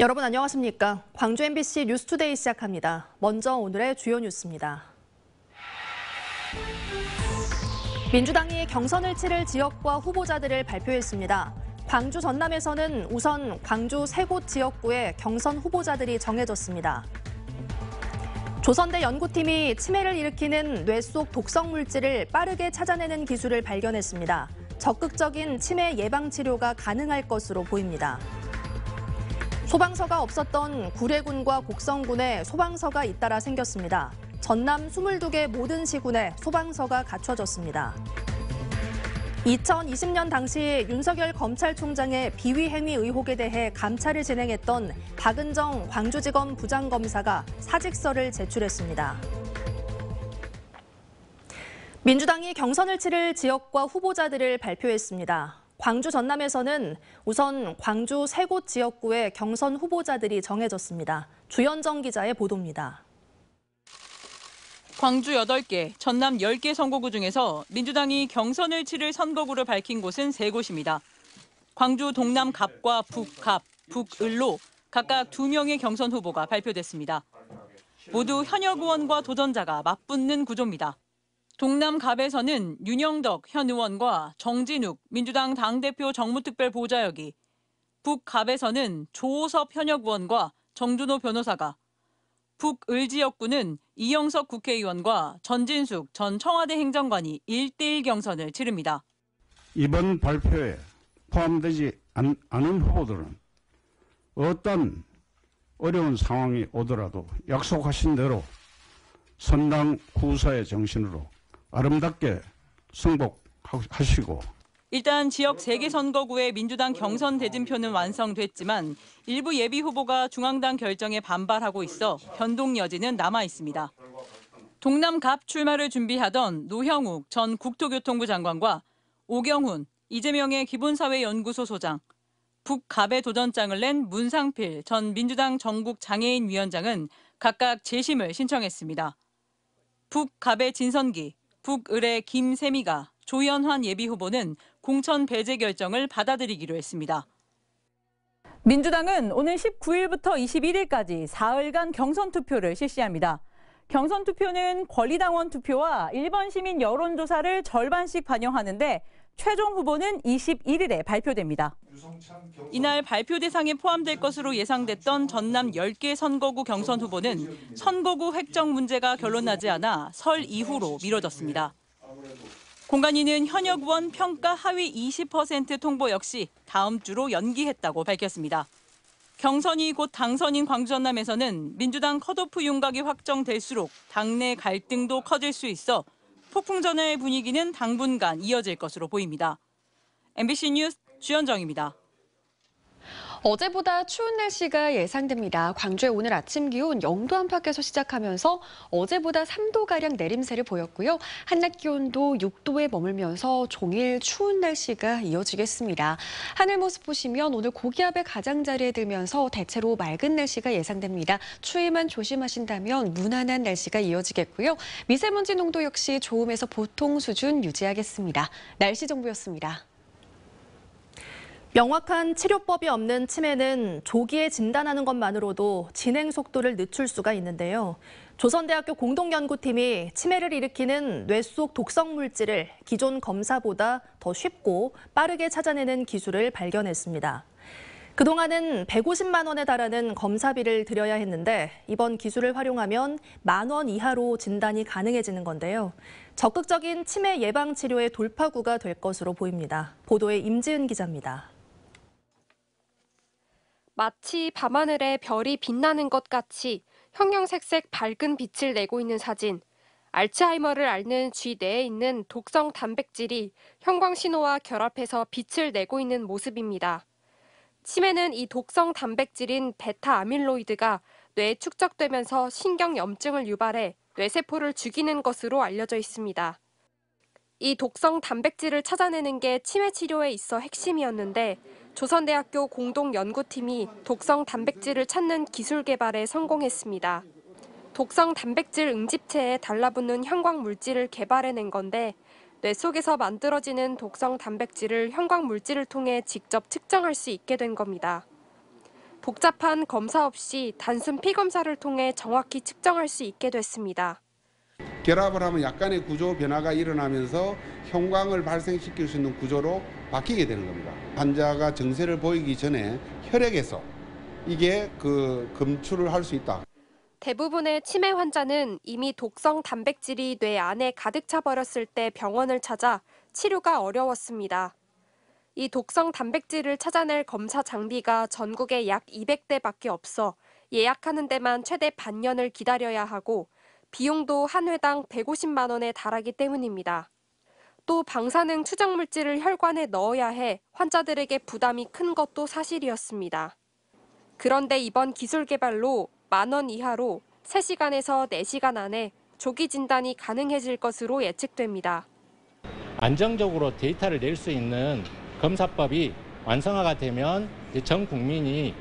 여러분 안녕하십니까? 광주 MBC 뉴스투데이 시작합니다. 먼저 오늘의 주요 뉴스입니다. 민주당이 경선을 치를 지역과 후보자들을 발표했습니다. 광주 전남에서는 우선 광주 세 곳 지역구의 경선 후보자들이 정해졌습니다. 조선대 연구팀이 치매를 일으키는 뇌 속 독성 물질을 빠르게 찾아내는 기술을 발견했습니다. 적극적인 치매 예방 치료가 가능할 것으로 보입니다. 소방서가 없었던 구례군과 곡성군에 소방서가 잇따라 생겼습니다. 전남 22개 모든 시군에 소방서가 갖춰졌습니다. 2020년 당시 윤석열 검찰총장의 비위 행위 의혹에 대해 감찰을 진행했던 박은정 광주지검 부장검사가 사직서를 제출했습니다. 민주당이 경선을 치를 지역과 후보자들을 발표했습니다. 광주 전남에서는 우선 광주 세 곳 지역구의 경선 후보자들이 정해졌습니다. 주현정 기자의 보도입니다. 광주 8개, 전남 10개 선거구 중에서 민주당이 경선을 치를 선거구를 밝힌 곳은 3 곳입니다. 광주 동남갑과 북갑, 북을로 각각 2 명의 경선 후보가 발표됐습니다. 모두 현역 의원과 도전자가 맞붙는 구조입니다. 동남갑에서는 윤영덕 현 의원과 정진욱 민주당 당대표 정무특별보좌역이, 북갑에서는 조호섭 현역 의원과 정준호 변호사가, 북을지역구는 이영석 국회의원과 전진숙 전 청와대 행정관이 1대1 경선을 치릅니다. 이번 발표에 포함되지 않은 후보들은 어떤 어려운 상황이 오더라도 약속하신 대로 선당 구사의 정신으로 아름답게 승복하시고 일단 지역 3개 선거구의 민주당 경선 대진표는 완성됐지만 일부 예비 후보가 중앙당 결정에 반발하고 있어 변동 여지는 남아 있습니다. 동남갑 출마를 준비하던 노형욱 전 국토교통부 장관과 오경훈, 이재명의 기본사회연구소 소장, 북갑의 도전장을 낸 문상필 전 민주당 전국 장애인 위원장은 각각 재심을 신청했습니다. 북갑의 진선기, 북의뢰 김세미가 조현환 예비후보는 공천 배제 결정을 받아들이기로 했습니다. 민주당은 오늘 19일부터 21일까지 4흘간 경선 투표를 실시합니다. 경선 투표는 권리당원 투표와 일반 시민 여론조사를 절반씩 반영하는데 최종 후보는 21일에 발표됩니다. 이날 발표 대상에 포함될 것으로 예상됐던 전남 10개 선거구 경선 후보는 선거구 획정 문제가 결론나지 않아 설 이후로 미뤄졌습니다. 공간위는 현역 의원 평가 하위 20% 통보 역시 다음 주로 연기했다고 밝혔습니다. 경선이 곧 당선인 광주 전남에서는 민주당 컷오프 윤곽이 확정될수록 당내 갈등도 커질 수 있어 폭풍전의 분위기는 당분간 이어질 것으로 보입니다. MBC 뉴스 주현정입니다. 어제보다 추운 날씨가 예상됩니다. 광주의 오늘 아침 기온 영도 안팎에서 시작하면서 어제보다 3도가량 내림세를 보였고요. 한낮 기온도 6도에 머물면서 종일 추운 날씨가 이어지겠습니다. 하늘 모습 보시면 오늘 고기압의 가장자리에 들면서 대체로 맑은 날씨가 예상됩니다. 추위만 조심하신다면 무난한 날씨가 이어지겠고요. 미세먼지 농도 역시 좋음에서 보통 수준 유지하겠습니다. 날씨 정보였습니다. 명확한 치료법이 없는 치매는 조기에 진단하는 것만으로도 진행 속도를 늦출 수가 있는데요. 조선대학교 공동연구팀이 치매를 일으키는 뇌 속 독성 물질을 기존 검사보다 더 쉽고 빠르게 찾아내는 기술을 발견했습니다. 그동안은 150만 원에 달하는 검사비를 들여야 했는데 이번 기술을 활용하면 만 원 이하로 진단이 가능해지는 건데요. 적극적인 치매 예방 치료의 돌파구가 될 것으로 보입니다. 보도에 임지은 기자입니다. 마치 밤하늘에 별이 빛나는 것 같이 형형색색 밝은 빛을 내고 있는 사진. 알츠하이머를 앓는 쥐내에 있는 독성 단백질이 형광신호와 결합해서 빛을 내고 있는 모습입니다. 치매는 이 독성 단백질인 베타 아밀로이드가 뇌에 축적되면서 신경염증을 유발해 뇌세포를 죽이는 것으로 알려져 있습니다. 이 독성 단백질을 찾아내는 게 치매 치료에 있어 핵심이었는데 조선대학교 공동연구팀이 독성 단백질을 찾는 기술 개발에 성공했습니다. 독성 단백질 응집체에 달라붙는 형광 물질을 개발해낸 건데 뇌 속에서 만들어지는 독성 단백질을 형광 물질을 통해 직접 측정할 수 있게 된 겁니다. 복잡한 검사 없이 단순 피 검사를 통해 정확히 측정할 수 있게 됐습니다. 결합을 하면 약간의 구조 변화가 일어나면서 형광을 발생시킬 수 있는 구조로 바뀌게 되는 겁니다. 환자가 증세를 보이기 전에 혈액에서 이게 그 검출을 할 수 있다. 대부분의 치매 환자는 이미 독성 단백질이 뇌 안에 가득 차 버렸을 때 병원을 찾아 치료가 어려웠습니다. 이 독성 단백질을 찾아낼 검사 장비가 전국에 약 200대밖에 없어 예약하는 데만 최대 반년을 기다려야 하고 비용도 한 회당 150만 원에 달하기 때문입니다. 또 방사능 추정 물질을 혈관에 넣어야 해 환자들에게 부담이 큰 것도 사실이었습니다. 그런데 이번 기술 개발로 만원 이하로 3시간에서 4시간 안에 조기 진단이 가능해질 것으로 예측됩니다. 안정적으로 데이터를 낼 수 있는 검사법이 완성화가 되면 전 국민이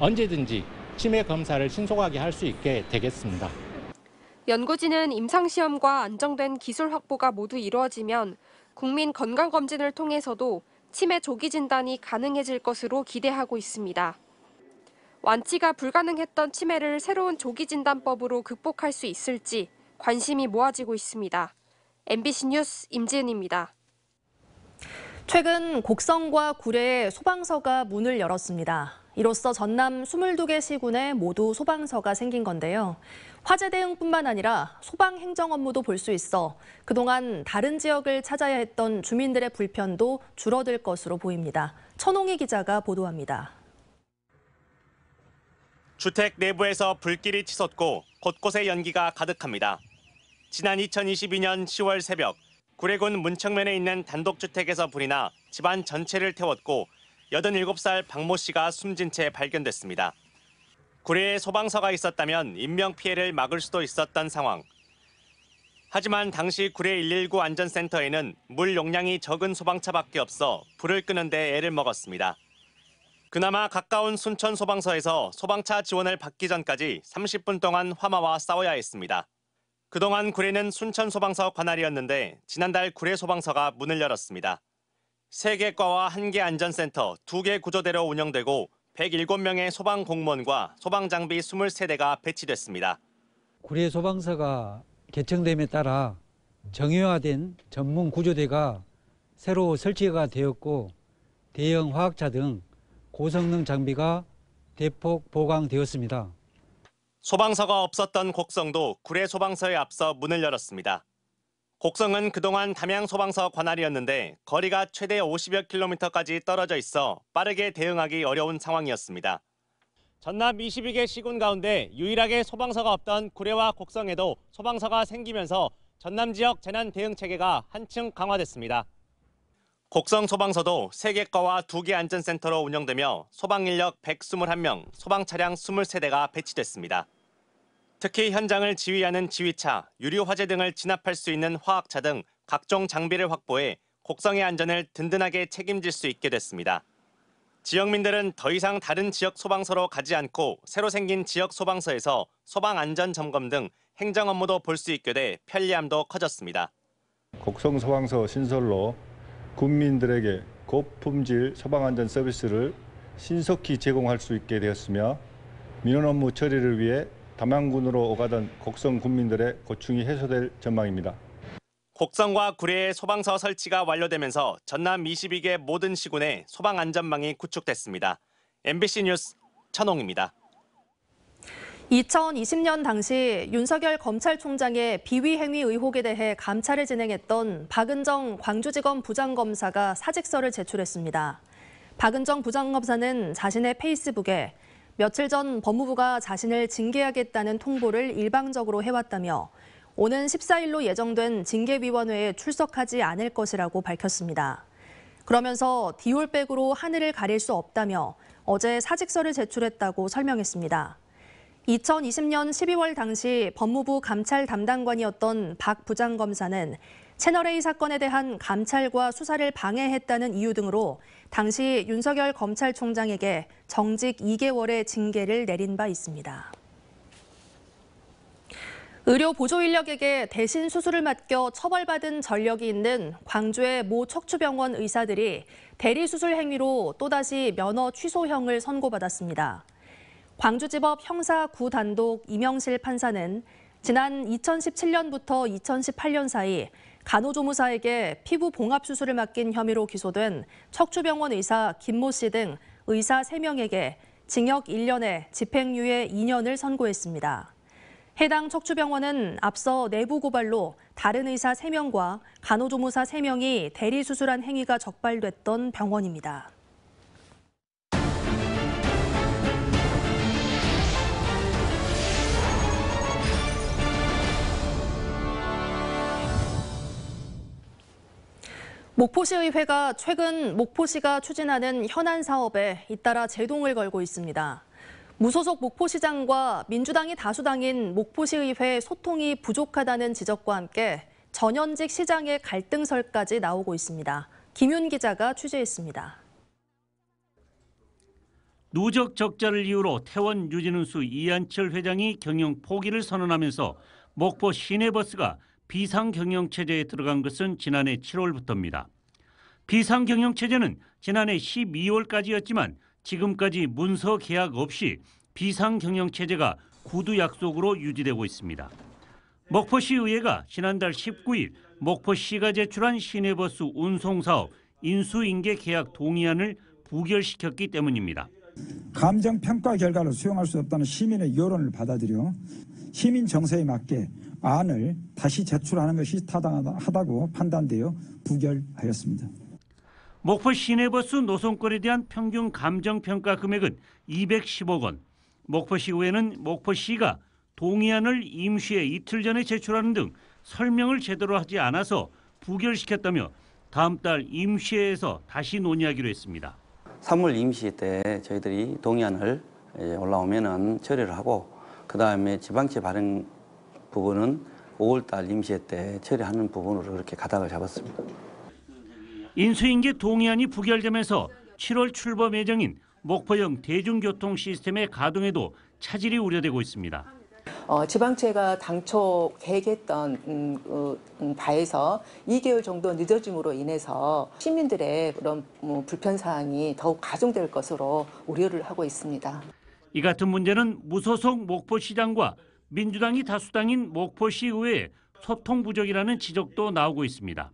언제든지 치매 검사를 신속하게 할 수 있게 되겠습니다. 연구진은 임상시험과 안정된 기술 확보가 모두 이루어지면 국민 건강검진을 통해서도 치매 조기 진단이 가능해질 것으로 기대하고 있습니다. 완치가 불가능했던 치매를 새로운 조기 진단법으로 극복할 수 있을지 관심이 모아지고 있습니다. MBC 뉴스 임지은입니다. 최근 곡성과 구례 소방서가 문을 열었습니다. 이로써 전남 22개 시군에 모두 소방서가 생긴 건데요. 화재 대응뿐만 아니라 소방 행정 업무도 볼 수 있어 그동안 다른 지역을 찾아야 했던 주민들의 불편도 줄어들 것으로 보입니다. 천홍희 기자가 보도합니다. 주택 내부에서 불길이 치솟고 곳곳에 연기가 가득합니다. 지난 2022년 10월 새벽 구례군 문청면에 있는 단독주택에서 불이 나 집안 전체를 태웠고 87살 박모 씨가 숨진 채 발견됐습니다. 구례에 소방서가 있었다면 인명피해를 막을 수도 있었던 상황. 하지만 당시 구례 119 안전센터에는 물 용량이 적은 소방차밖에 없어 불을 끄는데 애를 먹었습니다. 그나마 가까운 순천 소방서에서 소방차 지원을 받기 전까지 30분 동안 화마와 싸워야 했습니다. 그동안 구례는 순천 소방서 관할이었는데 지난달 구례 소방서가 문을 열었습니다. 세개 과와 한 개 안전센터, 두 개 구조대로 운영되고 107명의 소방 공무원과 소방 장비 23대가 배치됐습니다. 구례 소방서가 개청됨에 따라 정형화된 전문 구조대가 새로 설치가 되었고 대형 화학차 등 고성능 장비가 대폭 보강되었습니다. 소방서가 없었던 곡성도 구례 소방서에 앞서 문을 열었습니다. 곡성은 그동안 담양소방서 관할이었는데 거리가 최대 50여 킬로미터까지 떨어져 있어 빠르게 대응하기 어려운 상황이었습니다. 전남 22개 시군 가운데 유일하게 소방서가 없던 구례와 곡성에도 소방서가 생기면서 전남 지역 재난 대응 체계가 한층 강화됐습니다. 곡성 소방서도 3개 과와 2개 안전센터로 운영되며 소방 인력 121명, 소방 차량 23대가 배치됐습니다. 특히 현장을 지휘하는 지휘차, 유류 화재 등을 진압할 수 있는 화학차 등 각종 장비를 확보해 곡성의 안전을 든든하게 책임질 수 있게 됐습니다. 지역민들은 더 이상 다른 지역 소방서로 가지 않고 새로 생긴 지역 소방서에서 소방 안전 점검 등 행정 업무도 볼 수 있게 돼 편리함도 커졌습니다. 곡성 소방서 신설로 국민들에게 고품질 소방 안전 서비스를 신속히 제공할 수 있게 되었으며 민원 업무 처리를 위해 담양군으로 오가던 곡성 군민들의 고충이 해소될 전망입니다. 곡성과 구례의 소방서 설치가 완료되면서 전남 22개 모든 시군에 소방 안전망이 구축됐습니다. MBC 뉴스 천홍입니다. 2020년 당시 윤석열 검찰총장의 비위행위 의혹에 대해 감찰을 진행했던 박은정 광주지검 부장검사가 사직서를 제출했습니다. 박은정 부장검사는 자신의 페이스북에 며칠 전 법무부가 자신을 징계하겠다는 통보를 일방적으로 해왔다며 오는 14일로 예정된 징계위원회에 출석하지 않을 것이라고 밝혔습니다. 그러면서 디올백으로 하늘을 가릴 수 없다며 어제 사직서를 제출했다고 설명했습니다. 2020년 12월 당시 법무부 감찰 담당관이었던 박 부장검사는 채널A 사건에 대한 감찰과 수사를 방해했다는 이유 등으로 당시 윤석열 검찰총장에게 정직 2개월의 징계를 내린 바 있습니다. 의료 보조 인력에게 대신 수술을 맡겨 처벌받은 전력이 있는 광주의 모 척추병원 의사들이 대리 수술 행위로 또다시 면허 취소형을 선고받았습니다. 광주지법 형사 9단독 이명실 판사는 지난 2017년부터 2018년 사이 간호조무사에게 피부 봉합 수술을 맡긴 혐의로 기소된 척추병원 의사 김모 씨 등 의사 3명에게 징역 1년에 집행유예 2년을 선고했습니다. 해당 척추병원은 앞서 내부 고발로 다른 의사 3명과 간호조무사 3명이 대리 수술한 행위가 적발됐던 병원입니다. 목포시의회가 최근 목포시가 추진하는 현안 사업에 잇따라 제동을 걸고 있습니다. 무소속 목포시장과 민주당이 다수당인 목포시의회 소통이 부족하다는 지적과 함께 전현직 시장의 갈등설까지 나오고 있습니다. 김윤 기자가 취재했습니다. 누적 적자를 이유로 태원 유진운수 이한철 회장이 경영 포기를 선언하면서 목포 시내버스가 비상경영체제에 들어간 것은 지난해 7월부터입니다. 비상경영체제는 지난해 12월까지였지만 지금까지 문서 계약 없이 비상경영체제가 구두 약속으로 유지되고 있습니다. 목포시 의회가 지난달 19일 목포시가 제출한 시내버스 운송사업 인수인계 계약 동의안을 부결시켰기 때문입니다. 감정평가 결과를 수용할 수 없다는 시민의 여론을 받아들여 시민 정서에 맞게 안을 다시 제출하는 것이 타당하다고 판단되어 부결하였습니다. 목포 시내버스 노선권에 대한 평균 감정평가 금액은 210억 원. 목포시의회는 목포시가 동의안을 임시에 이틀 전에 제출하는 등 설명을 제대로 하지 않아서 부결시켰다며 다음 달 임시회에서 다시 논의하기로 했습니다. 3월 임시회 때 저희들이 동의안을 올라오면 처리를 하고 그 다음에 지방채 발행 부분은 5월달 임시회 때 처리하는 부분으로 그렇게 가닥을 잡았습니다. 인수인계 동의안이 부결되면서 7월 출범 예정인 목포형 대중교통 시스템의 가동에도 차질이 우려되고 있습니다. 어, 지방채가 당초 계획했던 음, 그, 음, 바에서 2개월 정도 늦어짐으로 인해서 시민들의 그런 뭐, 불편 사항이 더욱 가중될 것으로 우려를 하고 있습니다. 이 같은 문제는 무소속 목포시장과 민주당이 다수당인 목포시의회 소통 부족이라는 지적도 나오고 있습니다.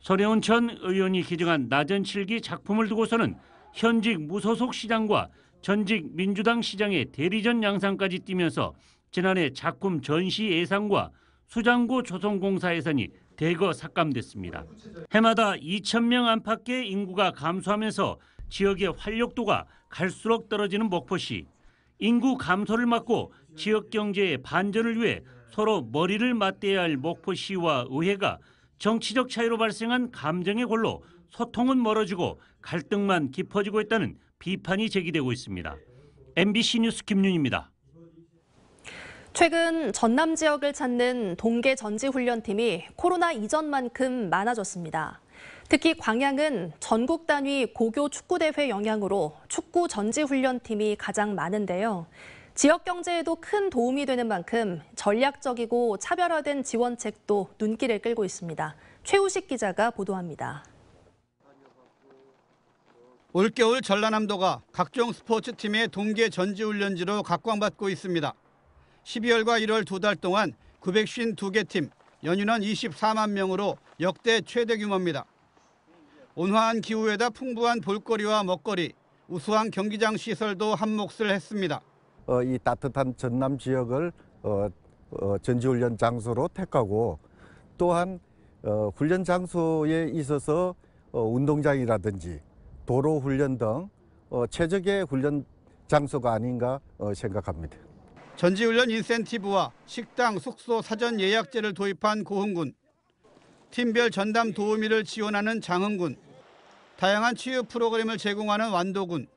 서려운 전 의원이 기증한 나전칠기 작품을 두고서는 현직 무소속 시장과 전직 민주당 시장의 대리전 양상까지 뛰면서 지난해 작품 전시 예산과 수장고 조성공사 예산이 대거 삭감됐습니다. 해마다 2천 명 안팎의 인구가 감소하면서 지역의 활력도가 갈수록 떨어지는 목포시. 인구 감소를 막고 지역 경제의 반전을 위해 서로 머리를 맞대야 할 목포시와 의회가 정치적 차이로 발생한 감정의 골로 소통은 멀어지고 갈등만 깊어지고 있다는 비판이 제기되고 있습니다. MBC 뉴스 김윤입니다. 최근 전남 지역을 찾는 동계 전지훈련팀이 코로나 이전만큼 많아졌습니다. 특히 광양은 전국 단위 고교 축구대회 영향으로 축구 전지훈련팀이 가장 많은데요. 지역 경제에도 큰 도움이 되는 만큼 전략적이고 차별화된 지원책도 눈길을 끌고 있습니다. 최우식 기자가 보도합니다. 올겨울 전라남도가 각종 스포츠팀의 동계 전지훈련지로 각광받고 있습니다. 12월과 1월 두 달 동안 952개 팀, 연인원 24만 명으로 역대 최대 규모입니다. 온화한 기후에다 풍부한 볼거리와 먹거리, 우수한 경기장 시설도 한몫을 했습니다. 어, 이 따뜻한 전남 지역을 어, 어, 전지훈련 장소로 택하고 또한 어, 훈련 장소에 있어서 어, 운동장이라든지 도로 훈련 등 어, 최적의 훈련 장소가 아닌가 어, 생각합니다. 전지훈련 인센티브와 식당, 숙소, 사전 예약제를 도입한 고흥군. 팀별 전담 도우미를 지원하는 장흥군, 다양한 치유 프로그램을 제공하는 완도군,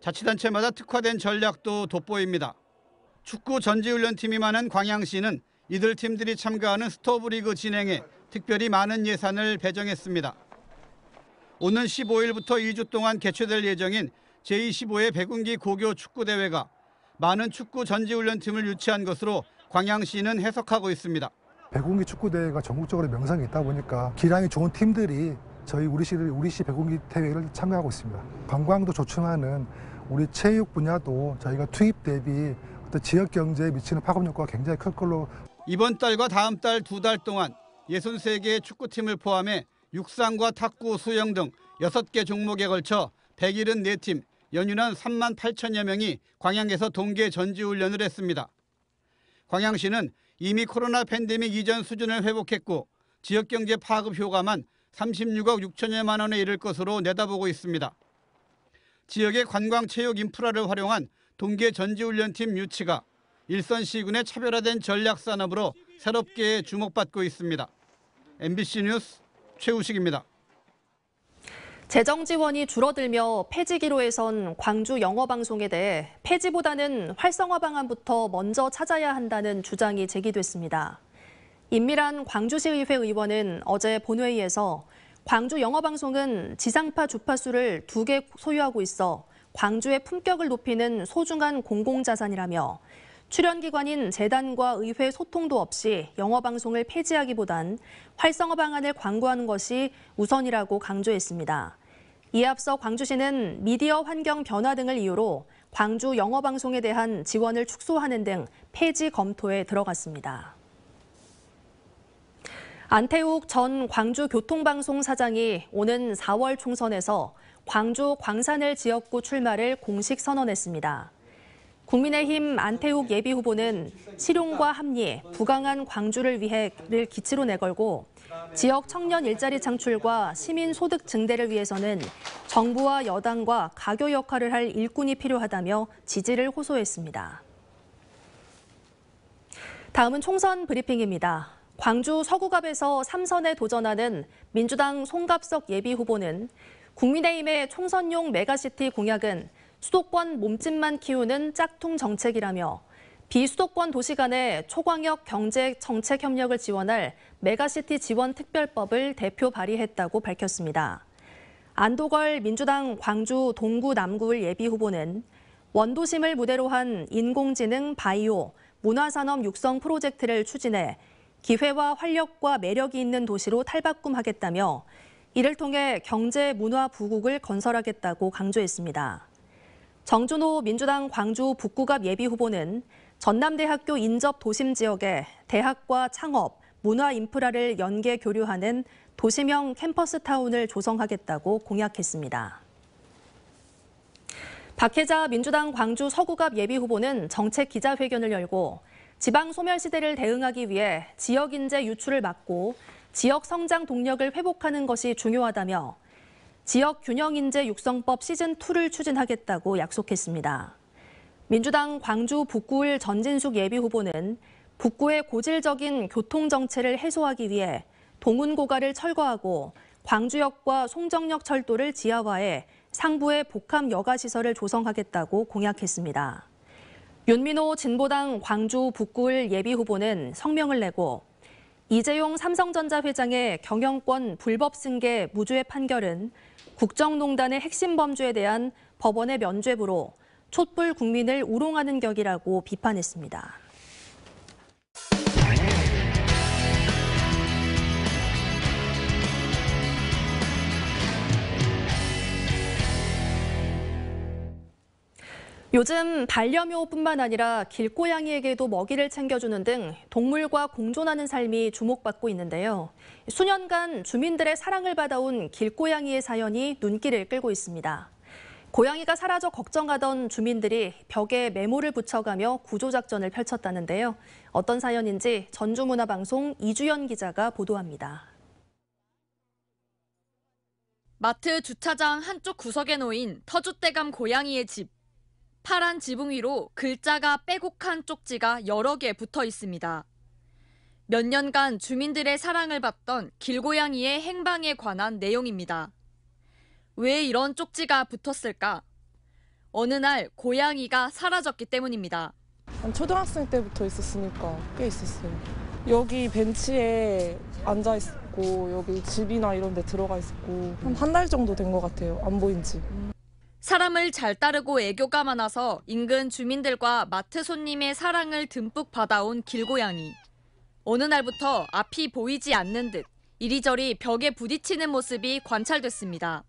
자치단체마다 특화된 전략도 돋보입니다. 축구 전지훈련팀이 많은 광양시는 이들 팀들이 참가하는 스토브리그 진행에 특별히 많은 예산을 배정했습니다. 오는 15일부터 2주 동안 개최될 예정인 제25회 백운기 고교 축구대회가 많은 축구 전지훈련팀을 유치한 것으로 광양시는 해석하고 있습니다. 백운기 축구대회가 전국적으로 명상이 있다 보니까 기량이 좋은 팀들이 저희 우리시를 우리시 백운기 대회를 참가하고 있습니다. 관광도 조충하는 우리 체육 분야도 저희가 투입 대비 어떤 지역 경제에 미치는 파급 효과가 굉장히 클 걸로 이번 달과 다음 달 두 달 동안 63개의 축구팀을 포함해 육상과 탁구, 수영 등 6개 종목에 걸쳐 174팀, 연휴는 3만 8천여 명이 광양에서 동계 전지훈련을 했습니다. 광양시는 이미 코로나 팬데믹 이전 수준을 회복했고 지역경제 파급 효과만 36억 6천여만 원에 이를 것으로 내다보고 있습니다. 지역의 관광체육 인프라를 활용한 동계 전지훈련팀 유치가 일선시군의 차별화된 전략산업으로 새롭게 주목받고 있습니다. MBC 뉴스 최우식입니다. 재정 지원이 줄어들며 폐지 기로에선 광주 영어 방송에 대해 폐지보다는 활성화 방안부터 먼저 찾아야 한다는 주장이 제기됐습니다. 임미란 광주시의회 의원은 어제 본회의에서 광주 영어 방송은 지상파 주파수를 두 개 소유하고 있어 광주의 품격을 높이는 소중한 공공자산이라며 출연기관인 재단과 의회 소통도 없이 영어방송을 폐지하기보단 활성화 방안을 광고하는 것이 우선이라고 강조했습니다. 이에 앞서 광주시는 미디어 환경 변화 등을 이유로 광주 영어 방송에 대한 지원을 축소하는 등 폐지 검토에 들어갔습니다. 안태욱 전 광주교통방송 사장이 오는 4월 총선에서 광주 광산을 지역구 출마를 공식 선언했습니다. 국민의힘 안태욱 예비후보는 실용과 합리, 부강한 광주를 위해를 기치로 내걸고 지역 청년 일자리 창출과 시민 소득 증대를 위해서는 정부와 여당과 가교 역할을 할 일꾼이 필요하다며 지지를 호소했습니다. 다음은 총선 브리핑입니다. 광주 서구갑에서 3선에 도전하는 민주당 송갑석 예비후보는 국민의힘의 총선용 메가시티 공약은 수도권 몸집만 키우는 짝퉁 정책이라며 비수도권 도시 간의 초광역 경제 정책 협력을 지원할 메가시티 지원 특별법을 대표 발의했다고 밝혔습니다. 안도걸 민주당 광주 동구 남구을 예비 후보는 원도심을 무대로 한 인공지능 바이오 문화산업 육성 프로젝트를 추진해 기회와 활력과 매력이 있는 도시로 탈바꿈하겠다며 이를 통해 경제 문화 부국을 건설하겠다고 강조했습니다. 정준호 민주당 광주 북구갑 예비후보는 전남대학교 인접 도심 지역에 대학과 창업, 문화 인프라를 연계 교류하는 도심형 캠퍼스 타운을 조성하겠다고 공약했습니다. 박혜자 민주당 광주 서구갑 예비후보는 정책 기자회견을 열고 지방 소멸 시대를 대응하기 위해 지역 인재 유출을 막고 지역 성장 동력을 회복하는 것이 중요하다며 지역 균형인재 육성법 시즌2를 추진하겠다고 약속했습니다. 민주당 광주 북구을 전진숙 예비후보는 북구의 고질적인 교통정체를 해소하기 위해 동운고가를 철거하고 광주역과 송정역 철도를 지하화해 상부의 복합 여가시설을 조성하겠다고 공약했습니다. 윤민호 진보당 광주 북구을 예비후보는 성명을 내고 이재용 삼성전자 회장의 경영권 불법 승계 무죄 판결은 국정농단의 핵심 범죄에 대한 법원의 면죄부로 촛불 국민을 우롱하는 격이라고 비판했습니다. 요즘 반려묘뿐만 아니라 길고양이에게도 먹이를 챙겨주는 등 동물과 공존하는 삶이 주목받고 있는데요. 수년간 주민들의 사랑을 받아온 길고양이의 사연이 눈길을 끌고 있습니다. 고양이가 사라져 걱정하던 주민들이 벽에 메모를 붙여가며 구조작전을 펼쳤다는데요. 어떤 사연인지 전주문화방송 이주연 기자가 보도합니다. 마트 주차장 한쪽 구석에 놓인 터줏대감 고양이의 집. 파란 지붕 위로 글자가 빼곡한 쪽지가 여러 개 붙어 있습니다. 몇 년간 주민들의 사랑을 받던 길고양이의 행방에 관한 내용입니다. 왜 이런 쪽지가 붙었을까? 어느 날 고양이가 사라졌기 때문입니다. 초등학생 때부터 있었으니까 꽤 있었어요. 여기 벤치에 앉아 있고 여기 집이나 이런 데 들어가 있었고 한 달 정도 된 것 같아요. 안 보인 지. 사람을 잘 따르고 애교가 많아서 인근 주민들과 마트 손님의 사랑을 듬뿍 받아온 길고양이. 어느 날부터 앞이 보이지 않는 듯 이리저리 벽에 부딪히는 모습이 관찰됐습니다.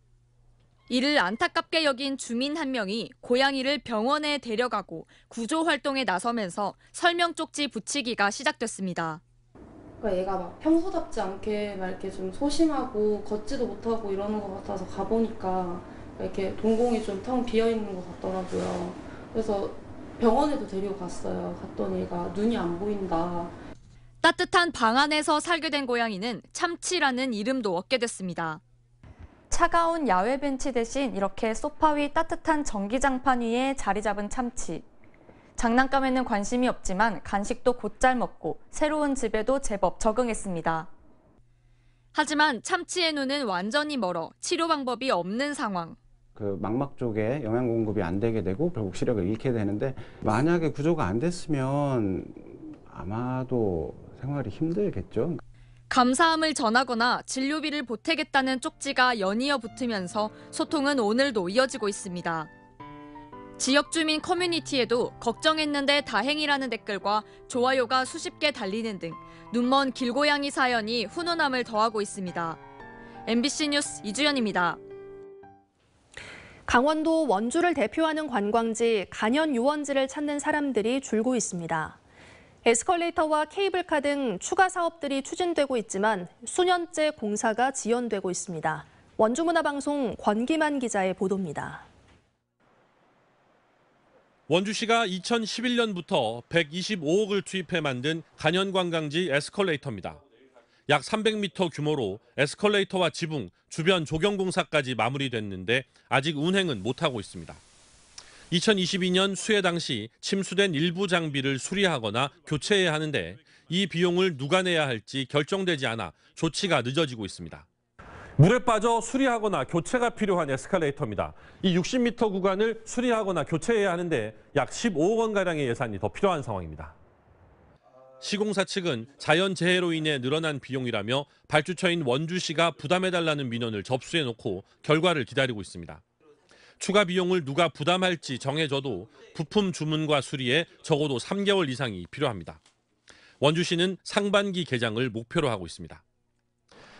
이를 안타깝게 여긴 주민 한 명이 고양이를 병원에 데려가고 구조 활동에 나서면서 설명 쪽지 붙이기가 시작됐습니다. 그러니까 얘가 막 평소답지 않게 막 이렇게 좀 소심하고 걷지도 못하고 이러는 것 같아서 가보니까 이렇게 동공이 좀 텅 비어 있는 것 같더라고요. 그래서 병원에도 데리고 갔어요. 갔더니 얘가 눈이 안 보인다. 따뜻한 방 안에서 살게 된 고양이는 참치라는 이름도 얻게 됐습니다. 차가운 야외 벤치 대신 이렇게 소파 위 따뜻한 전기장판 위에 자리 잡은 참치. 장난감에는 관심이 없지만 간식도 곧잘 먹고 새로운 집에도 제법 적응했습니다. 하지만 참치의 눈은 완전히 멀어 치료 방법이 없는 상황. 그 망막 쪽에 영양 공급이 안 되게 되고 결국 시력을 잃게 되는데 만약에 구조가 안 됐으면 아마도 생활이 힘들겠죠. 감사함을 전하거나 진료비를 보태겠다는 쪽지가 연이어 붙으면서 소통은 오늘도 이어지고 있습니다. 지역 주민 커뮤니티에도 걱정했는데 다행이라는 댓글과 좋아요가 수십 개 달리는 등 눈먼 길고양이 사연이 훈훈함을 더하고 있습니다. MBC 뉴스 이주연입니다. 강원도 원주를 대표하는 관광지 간현 유원지를 찾는 사람들이 줄고 있습니다. 에스컬레이터와 케이블카 등 추가 사업들이 추진되고 있지만 수년째 공사가 지연되고 있습니다. 원주문화방송 권기만 기자의 보도입니다. 원주시가 2011년부터 125억을 투입해 만든 간현 관광지 에스컬레이터입니다. 약 300m 규모로 에스컬레이터와 지붕, 주변 조경공사까지 마무리됐는데 아직 운행은 못하고 있습니다. 2022년 수해 당시 침수된 일부 장비를 수리하거나 교체해야 하는데 이 비용을 누가 내야 할지 결정되지 않아 조치가 늦어지고 있습니다. 물에 빠져 수리하거나 교체가 필요한 에스컬레이터입니다. 이 60m 구간을 수리하거나 교체해야 하는데 약 15억 원가량의 예산이 더 필요한 상황입니다. 시공사 측은 자연재해로 인해 늘어난 비용이라며 발주처인 원주시가 부담해달라는 민원을 접수해놓고 결과를 기다리고 있습니다. 추가 비용을 누가 부담할지 정해져도 부품 주문과 수리에 적어도 3개월 이상이 필요합니다. 원주시는 상반기 개장을 목표로 하고 있습니다.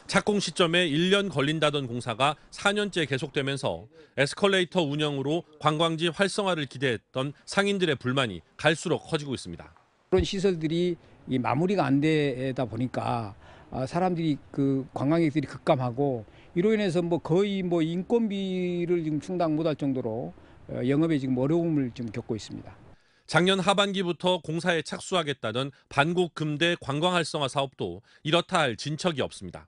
착공 시점에 1년 걸린다던 공사가 4년째 계속되면서 에스컬레이터 운영으로 관광지 활성화를 기대했던 상인들의 불만이 갈수록 커지고 있습니다. 그런 시설들이 이 마무리가 안 되다 보니까 아, 사람들이 그 관광객들이 급감하고 이로 인해서 뭐 거의 뭐 인건비를 지금 충당 못할 정도로 어, 영업에 지금 어려움을 지금 겪고 있습니다. 작년 하반기부터 공사에 착수하겠다던 반곡 금대 관광 활성화 사업도 이렇다 할 진척이 없습니다.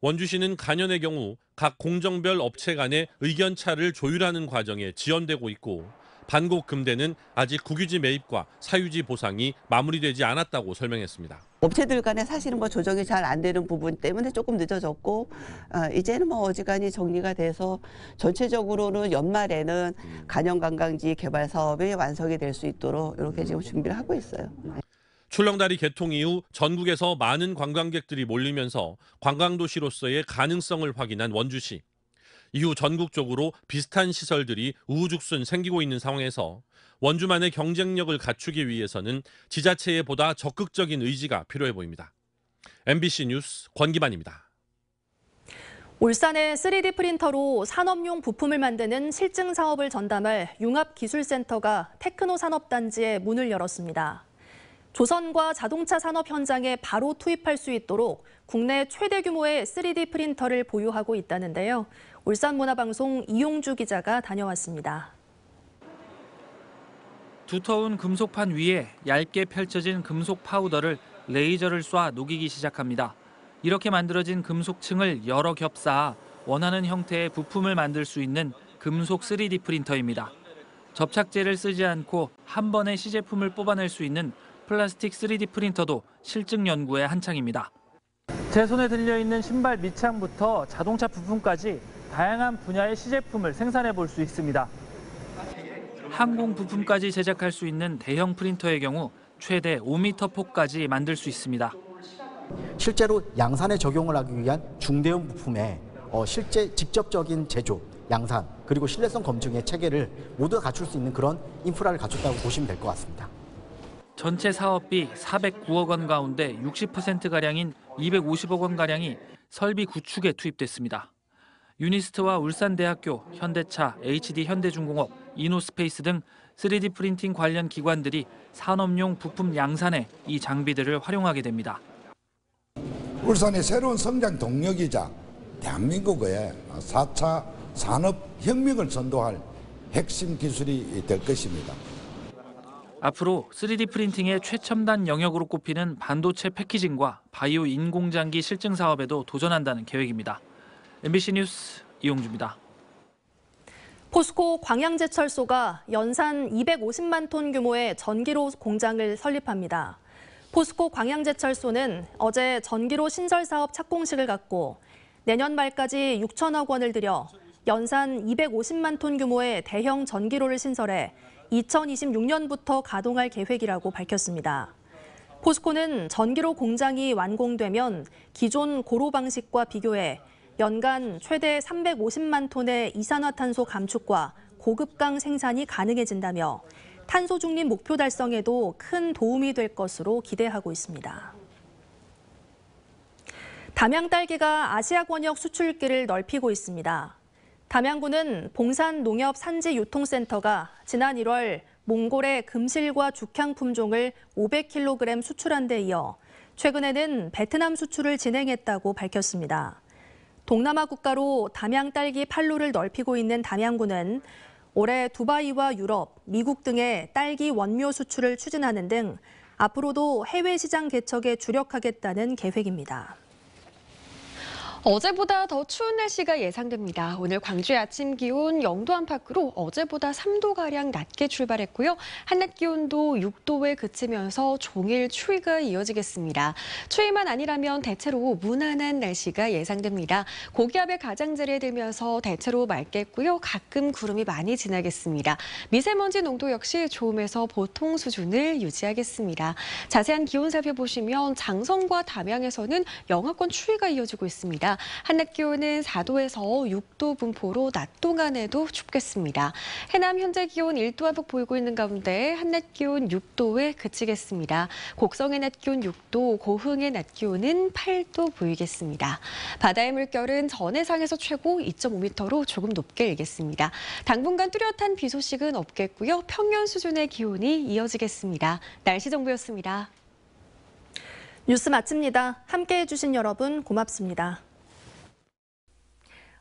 원주시는 간연의 경우 각 공정별 업체 간의 의견 차를 조율하는 과정에 지연되고 있고 반곡 금대는 아직 국유지 매입과 사유지 보상이 마무리되지 않았다고 설명했습니다. 업체들 간에 사실은 뭐 조정이 잘 안 되는 부분 때문에 조금 늦어졌고 어, 이제는 뭐 어지간히 정리가 돼서 전체적으로는 연말에는 음. 간영관광지 개발 사업이 완성이 될 수 있도록 이렇게 지금 준비를 하고 있어요. 출렁다리 개통 이후 전국에서 많은 관광객들이 몰리면서 관광도시로서의 가능성을 확인한 원주시. 이후 전국적으로 비슷한 시설들이 우후죽순 생기고 있는 상황에서 원주만의 경쟁력을 갖추기 위해서는 지자체에 보다 적극적인 의지가 필요해 보입니다. MBC 뉴스 권기만입니다. 울산의 3D 프린터로 산업용 부품을 만드는 실증 사업을 전담할 융합기술센터가 테크노 산업단지에 문을 열었습니다. 조선과 자동차 산업 현장에 바로 투입할 수 있도록 국내 최대 규모의 3D 프린터를 보유하고 있다는데요. 울산문화방송 이용주 기자가 다녀왔습니다. 두터운 금속판 위에 얇게 펼쳐진 금속 파우더를 레이저를 쏴 녹이기 시작합니다. 이렇게 만들어진 금속층을 여러 겹 쌓아 원하는 형태의 부품을 만들 수 있는 금속 3D 프린터입니다. 접착제를 쓰지 않고 한 번에 시제품을 뽑아낼 수 있는 플라스틱 3D 프린터도 실증 연구의 한창입니다. 제 손에 들려 있는 신발 밑창부터 자동차 부품까지 다양한 분야의 시제품을 생산해 볼 수 있습니다. 항공 부품까지 제작할 수 있는 대형 프린터의 경우 최대 5m 폭까지 만들 수 있습니다. 실제로 양산에 적용을 하기 위한 중대형 부품에 어, 실제 직접적인 제조, 양산 그리고 신뢰성 검증의 체계를 모두 갖출 수 있는 그런 인프라를 갖췄다고 보시면 될 것 같습니다. 전체 사업비 409억 원 가운데 60% 가량인 250억 원 가량이 설비 구축에 투입됐습니다. 유니스트와 울산대학교, 현대차, HD현대중공업, 이노스페이스 등 3D 프린팅 관련 기관들이 산업용 부품 양산에 이 장비들을 활용하게 됩니다. 울산의 새로운 성장 동력이자 대한민국의 4차 산업혁명을 선도할 핵심 기술이 될 것입니다. 앞으로 3D 프린팅의 최첨단 영역으로 꼽히는 반도체 패키징과 바이오 인공장기 실증 사업에도 도전한다는 계획입니다. MBC 뉴스 이용주입니다. 포스코 광양제철소가 연산 250만 톤 규모의 전기로 공장을 설립합니다. 포스코 광양제철소는 어제 전기로 신설 사업 착공식을 갖고 내년 말까지 6천억 원을 들여 연산 250만 톤 규모의 대형 전기로를 신설해 2026년부터 가동할 계획이라고 밝혔습니다. 포스코는 전기로 공장이 완공되면 기존 고로 방식과 비교해 연간 최대 350만 톤의 이산화탄소 감축과 고급강 생산이 가능해진다며 탄소 중립 목표 달성에도 큰 도움이 될 것으로 기대하고 있습니다. 담양 딸기가 아시아 권역 수출길을 넓히고 있습니다. 담양군은 봉산 농협 산지 유통센터가 지난 1월 몽골의 금실과 죽향 품종을 500kg 수출한 데 이어 최근에는 베트남 수출을 진행했다고 밝혔습니다. 동남아 국가로 담양 딸기 판로를 넓히고 있는 담양군은 올해 두바이와 유럽, 미국 등의 딸기 원료 수출을 추진하는 등 앞으로도 해외 시장 개척에 주력하겠다는 계획입니다. 어제보다 더 추운 날씨가 예상됩니다. 오늘 광주의 아침 기온 영도 안팎으로 어제보다 3도가량 낮게 출발했고요. 한낮 기온도 6도에 그치면서 종일 추위가 이어지겠습니다. 추위만 아니라면 대체로 무난한 날씨가 예상됩니다. 고기압의 가장자리에 들면서 대체로 맑겠고요. 가끔 구름이 많이 지나겠습니다. 미세먼지 농도 역시 좋음에서 보통 수준을 유지하겠습니다. 자세한 기온 살펴보시면 장성과 담양에서는 영하권 추위가 이어지고 있습니다. 있습니다. 한낮 기온은 4도에서 6도 분포로 낮 동안에도 춥겠습니다. 해남 현재 기온 1도 하북 보이고 있는 가운데 한낮 기온 6도에 그치겠습니다. 곡성의 낮 기온 6도, 고흥의 낮 기온은 8도 보이겠습니다. 바다의 물결은 전해상에서 최고 2.5m로 조금 높게 일겠습니다. 당분간 뚜렷한 비 소식은 없겠고요. 평년 수준의 기온이 이어지겠습니다. 날씨 정보였습니다. 뉴스 마칩니다. 함께 해주신 여러분 고맙습니다.